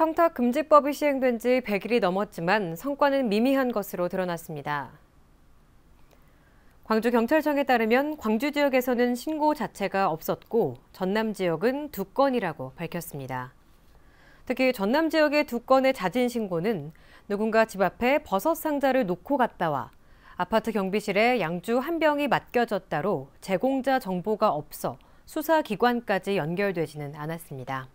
청탁 금지법이 시행된 지 100일이 넘었지만 성과는 미미한 것으로 드러났습니다. 광주 경찰청에 따르면 광주 지역에서는 신고 자체가 없었고 전남 지역은 두 건이라고 밝혔습니다. 특히 전남 지역의 두 건의 자진 신고는 누군가 집 앞에 버섯 상자를 놓고 갔다 와 아파트 경비실에 양주 한 병이 맡겨졌다로 제공자 정보가 없어 수사기관까지 연결되지는 않았습니다.